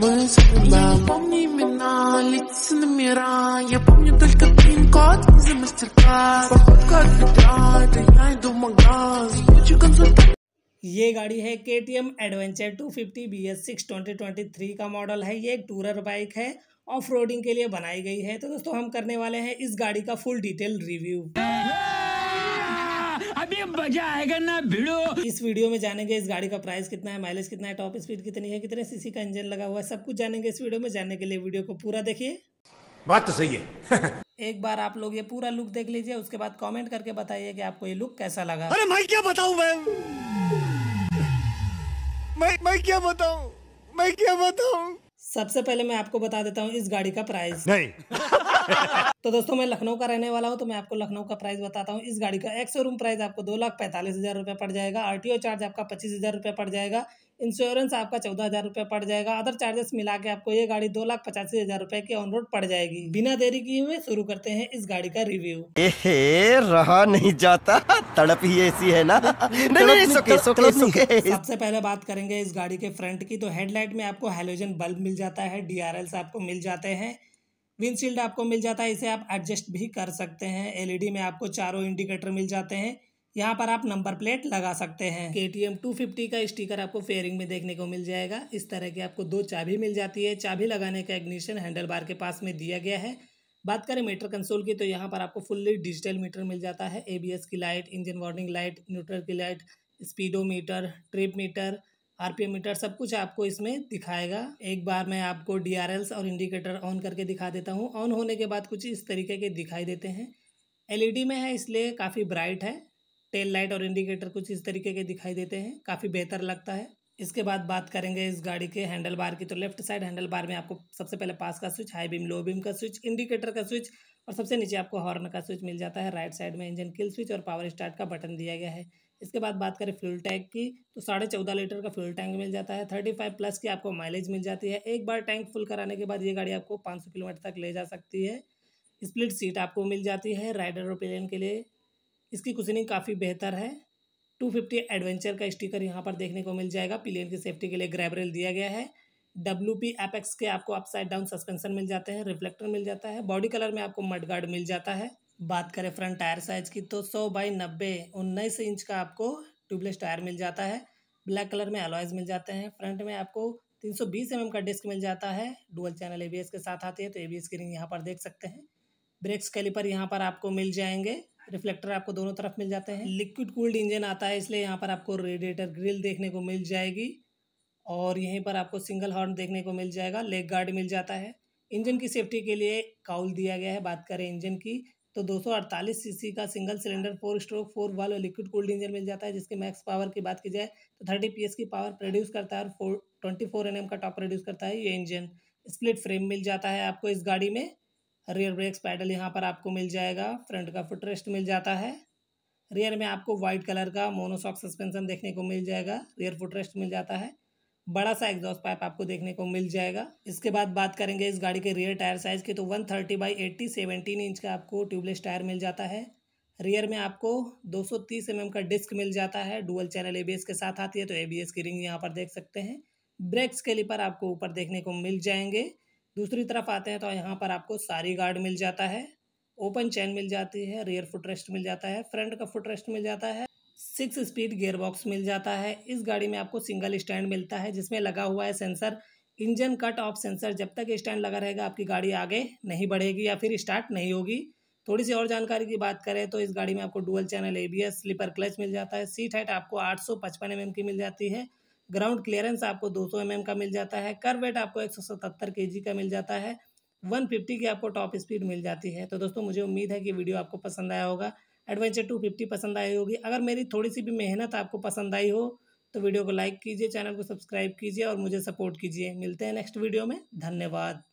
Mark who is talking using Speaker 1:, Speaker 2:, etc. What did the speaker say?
Speaker 1: Запомни имена, лица, номера Я помню только пин-код за мастер-класс Походка от ветра, это я иду в магаз Куча консультантов ये गाड़ी है K T M adventure two fifty B S six twenty twenty three का मॉडल है ये एक टूरर बाइक है ऑफ रोडिंग के लिए बनाई गई है तो दोस्तों हम करने वाले हैं इस गाड़ी का फुल डिटेल रिव्यू अभी मजा आएगा ना भिड़ो इस वीडियो में जानेंगे इस गाड़ी का प्राइस कितना है माइलेज कितना है टॉप स्पीड कितनी है कितने सीसी का इंजन लगा हुआ है सब कुछ जानेंगे इस वीडियो में जानने के लिए वीडियो को पूरा देखिए बात तो सही है एक बार आप लोग ये पूरा लुक देख लीजिए उसके बाद कमेंट करके बताइए कि आपको ये लुक कैसा लगा अरे मैं क्या बताऊं मैं मैं मैं क्या बताऊं मैं क्या बताऊं सबसे पहले मैं आपको बता देता हूँ इस गाड़ी का प्राइस नहीं तो दोस्तों मैं लखनऊ का रहने वाला हूँ तो मैं आपको लखनऊ का प्राइस बताता हूँ इस गाड़ी का एक्स रूम प्राइस आपको दो लाख पैंतालीस हज़ार रुपये पड़ जाएगा आरटीओ चार्ज आपका पच्चीस हज़ार रुपये पड़ जाएगा इंश्योरेंस आपका चौदह हज़ार रुपये पड़ जाएगा अदर चार्जेस मिला के आपको ये गाड़ी दो लाख पचासी हज़ार रुपये की ऑन रोड पड़ जाएगी बिना देरी किए हुए शुरू करते हैं इस गाड़ी का रिव्यू एहे, रहा नहीं जाता तड़प ही ऐसी है ना सबसे पहले बात करेंगे इस गाड़ी के फ्रंट की तो हेडलाइट में आपको हेलोजन बल्ब मिल जाता है डी आपको मिल जाते हैं विंडशील्ड आपको मिल जाता है इसे आप एडजस्ट भी कर सकते हैं एलईडी e में आपको चारों इंडिकेटर मिल जाते हैं यहाँ पर आप नंबर प्लेट लगा सकते हैं K T M two fifty का स्टिकर आपको फेयरिंग में देखने को मिल जाएगा इस तरह की आपको दो चाबी मिल जाती है चाबी लगाने का इग्निशन हैंडल बार के पास में दिया गया है बात करें मीटर कंसोल की तो यहाँ पर आपको फुल्ली डिजिटल मीटर मिल जाता है एबीएस की light engine warning light neutral की light speedo trip meter RPM meter सब कुछ आपको इसमें दिखाएगा एक बार मैं आपको डीआरएल्स और इंडिकेटर ऑन करके दिखा देता हूँ ऑन होने के बाद कुछ इस तरीके के दिखाई देते हैं एलईडी e में है इसलिए काफ़ी ब्राइट है टेल लाइट और इंडिकेटर कुछ इस तरीके के दिखाई देते हैं काफ़ी बेहतर लगता है इसके बाद बात करेंगे इस गाड़ी के हैंडल बार की तो लेफ्ट साइड हैंडल बार में आपको सबसे पहले पास का switch high beam low beam का स्विच इंडिकेटर का स्विच और सबसे नीचे आपको हॉर्न का स्विच मिल जाता है राइट साइड में इंजन किल स्विच और पावर स्टार्ट का बटन दिया गया है इसके बाद बात करें फ्यूल टैंक की तो साढ़े चौदह लीटर का फ्यूल टैंक मिल जाता है थर्टी फाइव प्लस की आपको माइलेज मिल जाती है एक बार टैंक फुल कराने के बाद ये गाड़ी आपको पाँच सौ किलोमीटर तक ले जा सकती है स्प्लिट सीट आपको मिल जाती है राइडर और प्लेन के लिए इसकी कुशनिंग काफ़ी बेहतर है टू फिफ्टी एडवेंचर का स्टिकर यहाँ पर देखने को मिल जाएगा प्लेन की सेफ्टी के लिए ग्रैबरेल दिया गया है डब्ल्यू पी एपेक्स के आपको अपसाइड डाउन सस्पेंशन मिल जाते हैं रिफ्लेक्टर मिल जाता है बॉडी कलर में आपको मड गार्ड मिल जाता है बात करें फ्रंट टायर साइज की तो सौ बाई नब्बे उन्नीस इंच का आपको ट्यूबलेस टायर मिल जाता है ब्लैक कलर में अलॉयज मिल जाते हैं फ्रंट में आपको तीन सौ बीस एम mm एम का डिस्क मिल जाता है डुअल चैनल एस के साथ आती है तो ए एस की रिंग यहाँ पर देख सकते हैं ब्रेक्स कैलिपर यहाँ पर आपको मिल जाएंगे रिफ्लेक्टर आपको दोनों तरफ मिल जाते हैं लिक्विड कूल्ड इंजन आता है इसलिए यहाँ पर आपको रेडिएटर ग्रिल देखने को मिल जाएगी और यहीं पर आपको सिंगल हॉर्न देखने को मिल जाएगा लेग गार्ड मिल जाता है इंजन की सेफ्टी के लिए काउल दिया गया है बात करें इंजन की तो 248 सीसी का single cylinder four stroke four valve liquid cooled engine मिल जाता है जिसके मैक्स पावर की बात की जाए तो 30 पीएस की पावर प्रोड्यूस करता है और फोर ट्वेंटी फोर एन का टॉप प्रोड्यूस करता है ये इंजन स्प्लिट फ्रेम मिल जाता है आपको इस गाड़ी में रियर ब्रेक्स पैडल यहाँ पर आपको मिल जाएगा फ्रंट का फुटरेस्ट मिल जाता है रियर में आपको वाइट कलर का मोनोसॉक सस्पेंसन देखने को मिल जाएगा रियर फुटरेस्ट मिल जाता है बड़ा सा एग्जॉस्ट पाइप आपको देखने को मिल जाएगा इसके बाद बात करेंगे इस गाड़ी के रियर टायर साइज़ की तो 130 thirty by eighty seventeen inch का आपको ट्यूबलेस टायर मिल जाता है रियर में आपको 230 एम mm का डिस्क मिल जाता है डुअल चैनल एबीएस के साथ आती है तो एबीएस की रिंग यहाँ पर देख सकते हैं ब्रेक्स के लिपर आपको ऊपर देखने को मिल जाएंगे दूसरी तरफ आते हैं तो यहाँ पर आपको सारी गार्ड मिल जाता है ओपन चैन मिल जाती है रियर फुटरेस्ट मिल जाता है फ्रंट का फुटरेस्ट मिल जाता है सिक्स स्पीड गेयरबॉक्स मिल जाता है इस गाड़ी में आपको सिंगल स्टैंड मिलता है जिसमें लगा हुआ है sensor engine cut off sensor जब तक स्टैंड लगा रहेगा आपकी गाड़ी आगे नहीं बढ़ेगी या फिर स्टार्ट नहीं होगी थोड़ी सी और जानकारी की बात करें तो इस गाड़ी में आपको dual channel ABS slipper clutch मिल जाता है सीट हाइट आपको 855 सौ mm की मिल जाती है ग्राउंड क्लियरेंस आपको 200 सौ mm का मिल जाता है कर वेट आपको 177 केजी का मिल जाता है 150 की आपको टॉप स्पीड मिल जाती है तो दोस्तों मुझे उम्मीद है कि वीडियो आपको पसंद आया होगा एडवेंचर टू फिफ्टी पसंद आई होगी अगर मेरी थोड़ी सी भी मेहनत आपको पसंद आई हो तो वीडियो को लाइक कीजिए चैनल को सब्सक्राइब कीजिए और मुझे सपोर्ट कीजिए मिलते हैं नेक्स्ट वीडियो में धन्यवाद